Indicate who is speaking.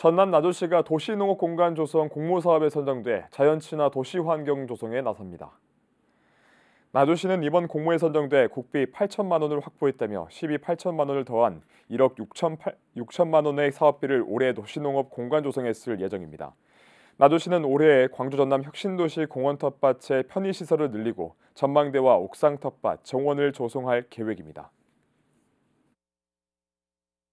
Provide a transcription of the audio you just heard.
Speaker 1: 전남 나주시가 도시농업 공간 조성 공모사업에 선정돼 자연 친화 도시 환경 조성에 나섭니다. 나주시는 이번 공모에 선정돼 국비 8천만 원을 확보했다며 12 8천만 원을 더한 1억 6천 8, 6천만 원의 사업비를 올해 도시농업 공간 조성에 쓸 예정입니다. 나주시는 올해 광주 전남 혁신도시 공원 텃밭의 편의시설을 늘리고 전망대와 옥상 텃밭, 정원을 조성할 계획입니다.